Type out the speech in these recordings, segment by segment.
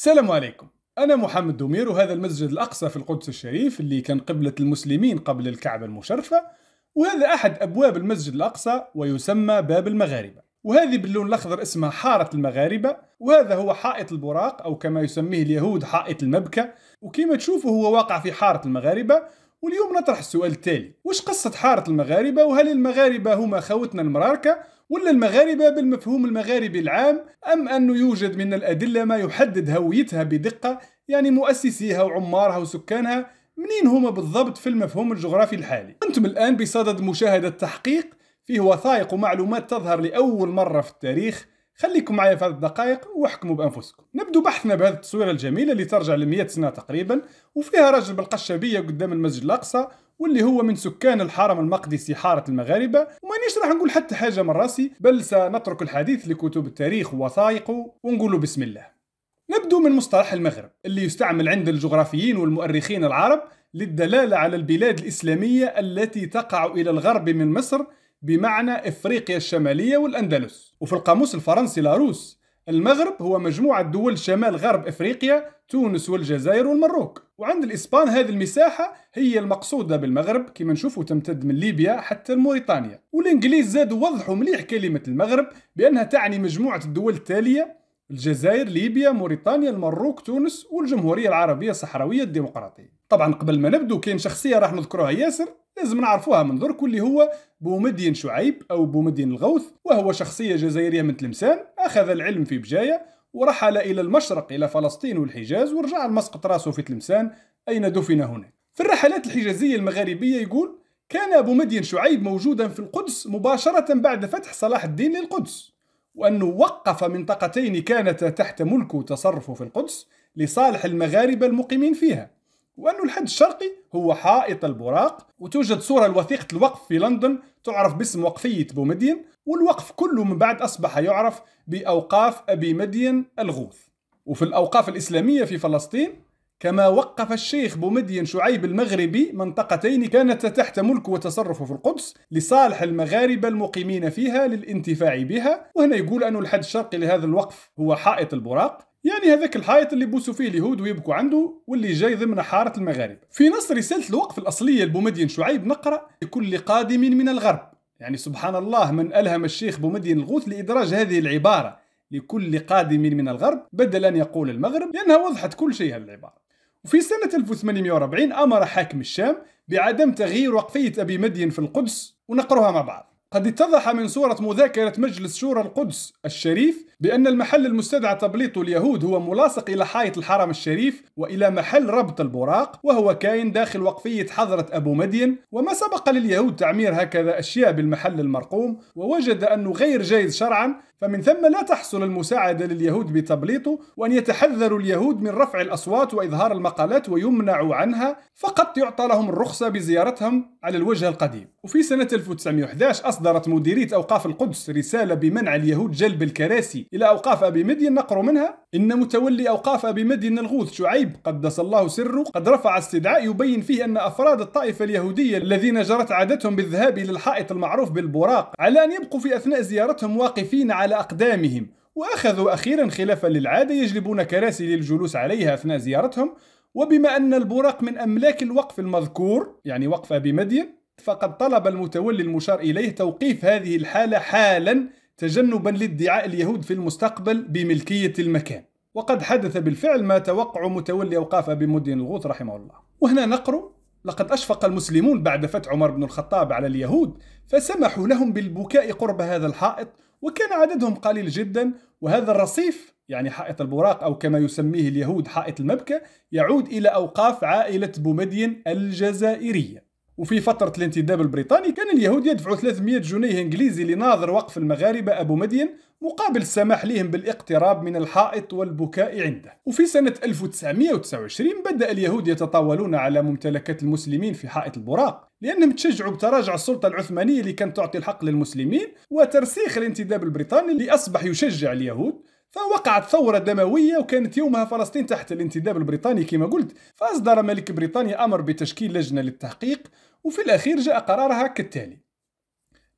السلام عليكم أنا محمد دمير وهذا المسجد الأقصى في القدس الشريف اللي كان قبلة المسلمين قبل الكعبة المشرفة وهذا أحد أبواب المسجد الأقصى ويسمى باب المغاربة وهذه باللون الأخضر اسمها حارة المغاربة وهذا هو حائط البراق أو كما يسميه اليهود حائط المبكى وكما تشوفوا هو واقع في حارة المغاربة واليوم نطرح السؤال التالي واش قصة حارة المغاربة وهل المغاربة هما خوتنا المراركة ولا المغاربة بالمفهوم المغاربي العام أم أنه يوجد من الأدلة ما يحدد هويتها بدقة يعني مؤسسيها وعمارها وسكانها منين هما بالضبط في المفهوم الجغرافي الحالي أنتم الآن بصدد مشاهدة تحقيق فيه وثائق ومعلومات تظهر لأول مرة في التاريخ خليكم معايا في هذه الدقائق واحكموا بانفسكم نبدو بحثنا بهذه التصويره الجميله اللي ترجع ل سنه تقريبا وفيها رجل بالقشابيه قدام المسجد الاقصى واللي هو من سكان الحرم المقدسي حارة المغاربة ومانيش راح نقول حتى حاجة من راسي بل سنترك الحديث لكتب التاريخ ووثائقه ونقوله بسم الله نبدو من مصطلح المغرب اللي يستعمل عند الجغرافيين والمؤرخين العرب للدلالة على البلاد الإسلامية التي تقع إلى الغرب من مصر بمعنى إفريقيا الشمالية والأندلس وفي القاموس الفرنسي لاروس المغرب هو مجموعة دول شمال غرب إفريقيا تونس والجزائر والمروك وعند الإسبان هذه المساحة هي المقصودة بالمغرب كما نشوفوا تمتد من ليبيا حتى موريتانيا والإنجليز زادوا وضحوا مليح كلمة المغرب بأنها تعني مجموعة الدول التالية الجزائر ليبيا موريتانيا المروك تونس والجمهورية العربية الصحراوية الديمقراطية طبعا قبل ما نبدو كاين شخصية راح نذكرها ياسر لازم نعرفوها من درك واللي هو بومدين شعيب أو بومدين الغوث وهو شخصية جزائرية من تلمسان أخذ العلم في بجاية ورحل إلى المشرق إلى فلسطين والحجاز ورجع لمسقط راسه في تلمسان أين دفن هناك في الرحلات الحجازية المغاربية يقول كان أبو مدين شعيب موجودا في القدس مباشرة بعد فتح صلاح الدين للقدس وأنه وقف منطقتين كانتا تحت ملكه وتصرفه في القدس لصالح المغاربة المقيمين فيها وأن الحد الشرقي هو حائط البراق وتوجد صورة لوثيقة الوقف في لندن تعرف باسم وقفية بومدين والوقف كله من بعد أصبح يعرف بأوقاف أبي مدين الغوث وفي الأوقاف الإسلامية في فلسطين كما وقف الشيخ بومدين شعيب المغربي منطقتين كانت تحت ملك وتصرفه في القدس لصالح المغاربة المقيمين فيها للانتفاع بها وهنا يقول أن الحد الشرقي لهذا الوقف هو حائط البراق يعني هذاك الحائط اللي بوسوا فيه اليهود ويبكوا عنده واللي جاي ضمن حارة المغاربة في نص رسالة الوقف الأصلية لبومدين شعيب نقرأ لكل قادم من الغرب يعني سبحان الله من ألهم الشيخ بومدين الغوث لإدراج هذه العبارة لكل قادم من الغرب بدل أن يقول المغرب لأنها وضحت كل شيء هذه العبارة وفي سنة 1840 أمر حاكم الشام بعدم تغيير وقفية أبي مدين في القدس ونقرها مع بعض قد اتضح من صورة مذاكرة مجلس شورى القدس الشريف بأن المحل المستدعى تبليط اليهود هو ملاصق إلى حائط الحرم الشريف وإلى محل ربط البراق وهو كائن داخل وقفية حضرة أبو مدين وما سبق لليهود تعمير هكذا أشياء بالمحل المرقوم ووجد أنه غير جيد شرعا فمن ثم لا تحصل المساعدة لليهود بتبليطه وأن يتحذروا اليهود من رفع الأصوات وإظهار المقالات ويمنعوا عنها فقط يعطى لهم الرخصة بزيارتهم على الوجه القديم وفي سنة 1911 أصدرت مديرية أوقاف القدس رسالة بمنع اليهود جلب الكراسي إلى أوقاف أبي مدين نقر منها إن متولي أوقاف أبي مدين الغوث شعيب قدس الله سره قد رفع استدعاء يبين فيه أن أفراد الطائفة اليهودية الذين جرت عادتهم بالذهاب إلى الحائط المعروف بالبراق على أن يبقوا في أثناء زيارتهم واقفين على على أقدامهم وأخذوا أخيرا خلافا للعادة يجلبون كراسي للجلوس عليها أثناء زيارتهم وبما أن البراق من أملاك الوقف المذكور يعني وقف بمدين فقد طلب المتولي المشار إليه توقيف هذه الحالة حالا تجنبا لادعاء اليهود في المستقبل بملكية المكان وقد حدث بالفعل ما توقع متولي أوقاف بمدين الغوث رحمه الله وهنا نقرأ لقد أشفق المسلمون بعد فتح عمر بن الخطاب على اليهود فسمحوا لهم بالبكاء قرب هذا الحائط وكان عددهم قليل جدا وهذا الرصيف يعني حائط البراق أو كما يسميه اليهود حائط المبكى يعود إلى أوقاف عائلة بومدين الجزائرية وفي فترة الانتداب البريطاني كان اليهود يدفعوا 300 جنيه إنجليزي لناظر وقف المغاربة أبو مدين مقابل السماح لهم بالاقتراب من الحائط والبكاء عنده وفي سنة 1929 بدأ اليهود يتطاولون على ممتلكات المسلمين في حائط البراق لأنهم تشجعوا بتراجع السلطة العثمانية اللي كانت تعطي الحق للمسلمين وترسيخ الانتداب البريطاني اللي أصبح يشجع اليهود فوقعت ثورة دموية وكانت يومها فلسطين تحت الانتداب البريطاني كما قلت فأصدر ملك بريطانيا أمر بتشكيل لجنة للتحقيق وفي الأخير جاء قرارها كالتالي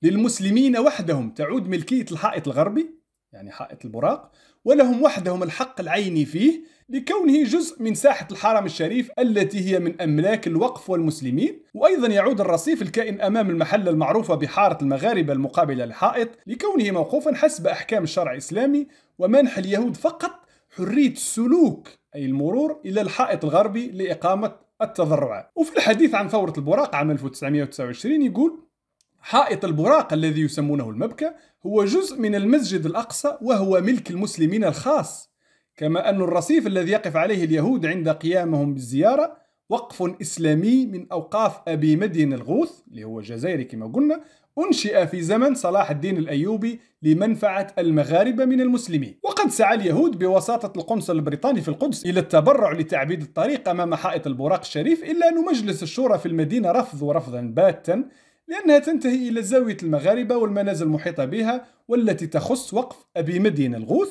للمسلمين وحدهم تعود ملكية الحائط الغربي يعني حائط البراق ولهم وحدهم الحق العيني فيه لكونه جزء من ساحة الحرم الشريف التي هي من أملاك الوقف والمسلمين وأيضا يعود الرصيف الكائن أمام المحلة المعروفة بحارة المغاربة المقابلة للحائط لكونه موقوفا حسب أحكام الشرع الإسلامي ومنح اليهود فقط حرية السلوك أي المرور إلى الحائط الغربي لإقامة التضرعات وفي الحديث عن ثورة البراق عام 1929 يقول حائط البراق الذي يسمونه المبكى هو جزء من المسجد الأقصى وهو ملك المسلمين الخاص كما أن الرصيف الذي يقف عليه اليهود عند قيامهم بالزيارة وقف إسلامي من أوقاف أبي مدين الغوث اللي هو جزائري كما قلنا أنشئ في زمن صلاح الدين الأيوبي لمنفعة المغاربة من المسلمين وقد سعى اليهود بوساطة القنصل البريطاني في القدس إلى التبرع لتعبيد الطريق أمام حائط البراق الشريف إلا أن مجلس الشورى في المدينة رفض ورفضا باتا لأنها تنتهي إلى زاوية المغاربة والمنازل المحيطة بها والتي تخص وقف أبي مدين الغوث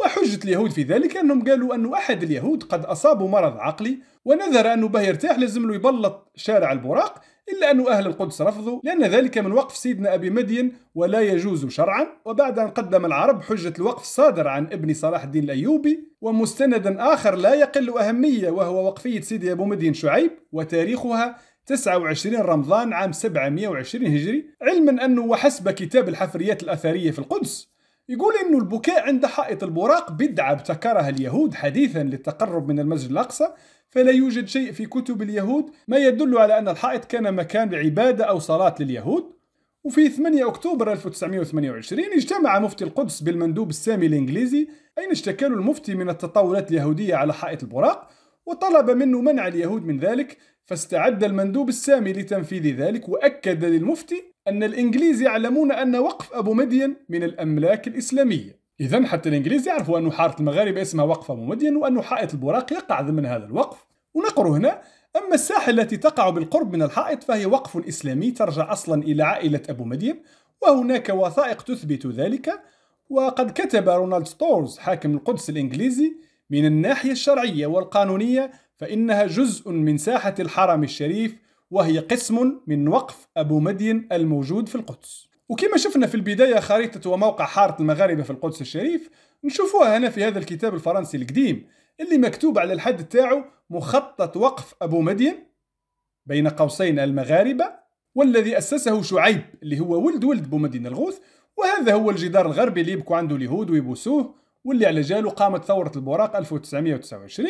وحجة اليهود في ذلك أنهم قالوا أن أحد اليهود قد أصابوا مرض عقلي ونذر أنه باه يرتاح لازم له يبلط شارع البراق إلا أن أهل القدس رفضوا لأن ذلك من وقف سيدنا أبي مدين ولا يجوز شرعا وبعد أن قدم العرب حجة الوقف الصادر عن ابن صلاح الدين الأيوبي ومستندا آخر لا يقل أهمية وهو وقفية سيدي أبو مدين شعيب وتاريخها 29 رمضان عام 720 هجري علما أنه وحسب كتاب الحفريات الأثرية في القدس يقول انه البكاء عند حائط البراق بدعة ابتكرها اليهود حديثا للتقرب من المسجد الاقصى فلا يوجد شيء في كتب اليهود ما يدل على ان الحائط كان مكان عبادة او صلاة لليهود وفي 8 اكتوبر 1928 اجتمع مفتي القدس بالمندوب السامي الانجليزي اين اشتكى المفتي من التطاولات اليهودية على حائط البراق وطلب منه منع اليهود من ذلك فاستعد المندوب السامي لتنفيذ ذلك وأكد للمفتي أن الإنجليز يعلمون أن وقف أبو مدين من الأملاك الإسلامية إذا حتى الإنجليز يعرفوا أن حارة المغاربة اسمها وقف أبو مدين وأن حائط البراق يقع ضمن هذا الوقف ونقرأ هنا أما الساحة التي تقع بالقرب من الحائط فهي وقف إسلامي ترجع أصلا إلى عائلة أبو مدين وهناك وثائق تثبت ذلك وقد كتب رونالد ستورز حاكم القدس الإنجليزي من الناحية الشرعية والقانونية فإنها جزء من ساحة الحرم الشريف وهي قسم من وقف أبو مدين الموجود في القدس وكما شفنا في البداية خريطة وموقع حارة المغاربة في القدس الشريف نشوفوها هنا في هذا الكتاب الفرنسي القديم اللي مكتوب على الحد تاعه مخطط وقف أبو مدين بين قوسين المغاربة والذي أسسه شعيب اللي هو ولد ولد أبو مدين الغوث وهذا هو الجدار الغربي اللي يبكوا عنده اليهود ويبوسوه واللي على جاله قامت ثورة البراق 1929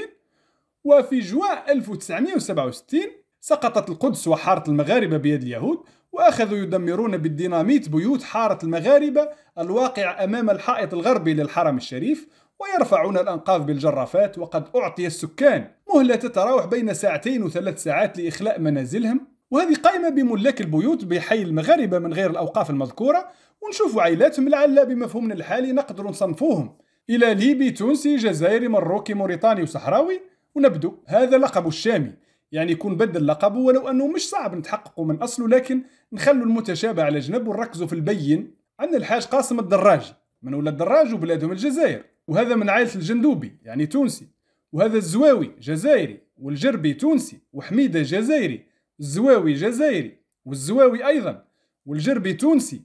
وفي جواء 1967 سقطت القدس وحارة المغاربة بيد اليهود وأخذوا يدمرون بالديناميت بيوت حارة المغاربة الواقع أمام الحائط الغربي للحرم الشريف ويرفعون الأنقاض بالجرافات وقد أعطي السكان مهلة تتراوح بين ساعتين وثلاث ساعات لإخلاء منازلهم وهذه قائمة بملاك البيوت بحي المغاربة من غير الأوقاف المذكورة ونشوف عائلاتهم لعل بمفهومنا الحالي نقدر نصنفوهم إلى ليبي تونسي جزائري مروكي موريتاني وصحراوي ونبدو هذا لقب الشامي يعني يكون بدل لقبه ولو انه مش صعب نتحققوا من اصله لكن نخلوا المتشابه على جنب ونركزوا في البين عندنا الحاج قاسم الدراجي من ولد الدراج وبلادهم الجزائر وهذا من عائله الجندوبي يعني تونسي وهذا الزواوي جزائري والجربي تونسي وحميده جزائري الزواوي جزائري والزواوي ايضا والجربي تونسي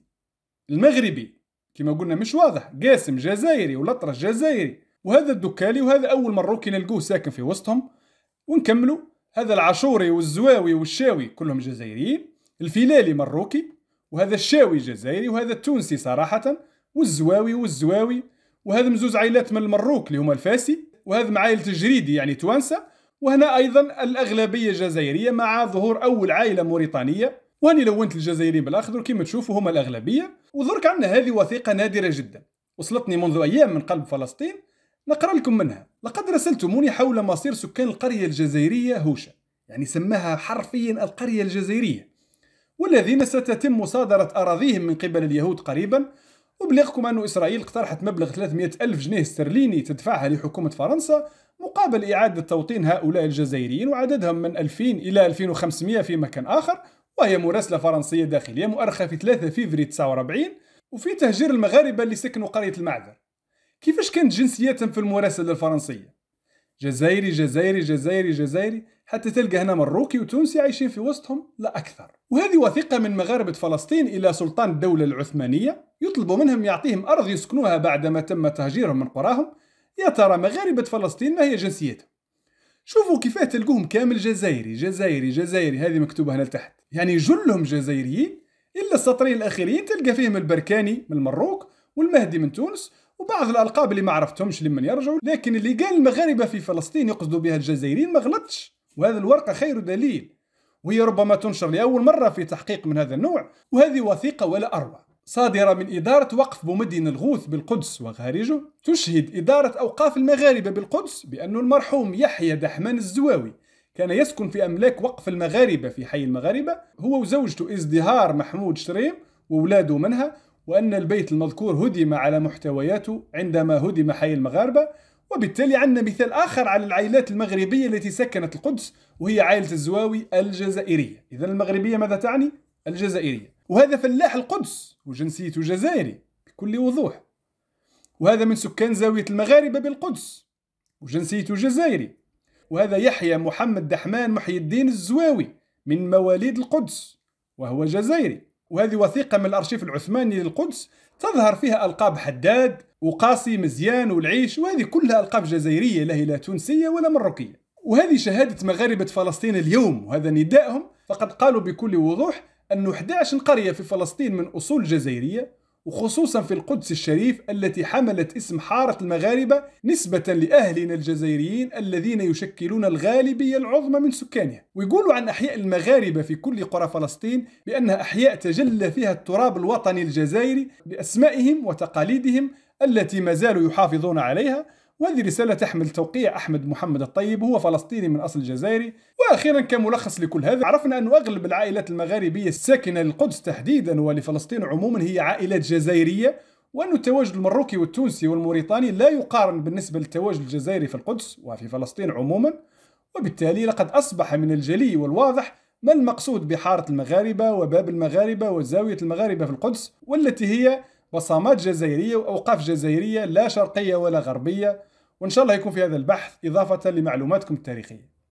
المغربي كما قلنا مش واضح قاسم جزائري ولطرش جزائري وهذا الدكالي وهذا اول مروكي نلقوه ساكن في وسطهم ونكملوا هذا العاشوري والزواوي والشاوي كلهم جزائريين الفيلالي مروكي وهذا الشاوي جزائري وهذا التونسي صراحة والزواوي والزواوي وهذا مزوز عائلات من المروك اللي هما الفاسي وهذا مع عائلة الجريدي يعني توانسة وهنا أيضا الأغلبية جزائرية مع ظهور أول عائلة موريطانية وهني لونت الجزائريين بالأخضر كما تشوفوا هما الأغلبية وذرك عندنا هذه وثيقة نادرة جدا وصلتني منذ أيام من قلب فلسطين نقرأ لكم منها لقد رسلتموني حول مصير سكان القرية الجزائرية هوشة يعني سماها حرفيا القرية الجزائرية والذين ستتم مصادرة أراضيهم من قبل اليهود قريبا أبلغكم أن إسرائيل اقترحت مبلغ 300 ألف جنيه استرليني تدفعها لحكومة فرنسا مقابل إعادة توطين هؤلاء الجزائريين وعددهم من 2000 إلى 2500 في مكان آخر وهي مراسلة فرنسية داخلية مؤرخة في 3 فيفري 49 وفي تهجير المغاربة اللي سكنوا قرية المعذر كيفاش كانت جنسيتهم في المراسلة الفرنسية جزائري جزائري جزائري جزائري حتى تلقى هنا مروكي وتونسي عايشين في وسطهم لا أكثر وهذه وثيقة من مغاربة فلسطين إلى سلطان الدولة العثمانية يطلب منهم يعطيهم أرض يسكنوها بعدما تم تهجيرهم من قراهم يا ترى مغاربة فلسطين ما هي جنسيتهم شوفوا كيف تلقوهم كامل جزائري جزائري جزائري هذه مكتوبة هنا لتحت يعني جلهم جزائريين إلا السطرين الأخيرين تلقى فيهم البركاني من المروك والمهدي من تونس وبعض الالقاب اللي ما عرفتهمش لمن يرجعوا لكن اللي قال المغاربه في فلسطين يقصدوا بها الجزائريين ما غلطش وهذا الورقه خير دليل وهي ربما تنشر لاول مره في تحقيق من هذا النوع وهذه وثيقه ولا اروع صادرة من إدارة وقف بومدين الغوث بالقدس وخارجه تشهد إدارة أوقاف المغاربة بالقدس بأن المرحوم يحيى دحمان الزواوي كان يسكن في أملاك وقف المغاربة في حي المغاربة هو وزوجته ازدهار محمود شريم وولاده منها وأن البيت المذكور هدم على محتوياته عندما هدم حي المغاربة وبالتالي عندنا مثال آخر على العائلات المغربية التي سكنت القدس وهي عائلة الزواوي الجزائرية إذا المغربية ماذا تعني؟ الجزائرية وهذا فلاح القدس وجنسيته جزائري بكل وضوح وهذا من سكان زاوية المغاربة بالقدس وجنسيته جزائري وهذا يحيى محمد دحمان محي الدين الزواوي من مواليد القدس وهو جزائري وهذه وثيقة من الأرشيف العثماني للقدس تظهر فيها ألقاب حداد وقاسي مزيان والعيش وهذه كلها ألقاب جزائرية لا هي لا تونسية ولا مروكية وهذه شهادة مغاربة فلسطين اليوم وهذا ندائهم فقد قالوا بكل وضوح أن 11 قرية في فلسطين من أصول جزائرية وخصوصا في القدس الشريف التي حملت اسم حارة المغاربة نسبة لأهلنا الجزائريين الذين يشكلون الغالبية العظمى من سكانها ويقولوا عن أحياء المغاربة في كل قرى فلسطين بأنها أحياء تجلى فيها التراب الوطني الجزائري بأسمائهم وتقاليدهم التي ما زالوا يحافظون عليها وهذه رسالة تحمل توقيع أحمد محمد الطيب هو فلسطيني من أصل جزائري وأخيرا كملخص لكل هذا عرفنا أن أغلب العائلات المغاربية الساكنة للقدس تحديدا ولفلسطين عموما هي عائلات جزائرية وأن التواجد المروكي والتونسي والموريطاني لا يقارن بالنسبة للتواجد الجزائري في القدس وفي فلسطين عموما وبالتالي لقد أصبح من الجلي والواضح ما المقصود بحارة المغاربة وباب المغاربة وزاوية المغاربة في القدس والتي هي وصامات جزائرية وأوقاف جزائرية لا شرقية ولا غربية وإن شاء الله يكون في هذا البحث إضافة لمعلوماتكم التاريخية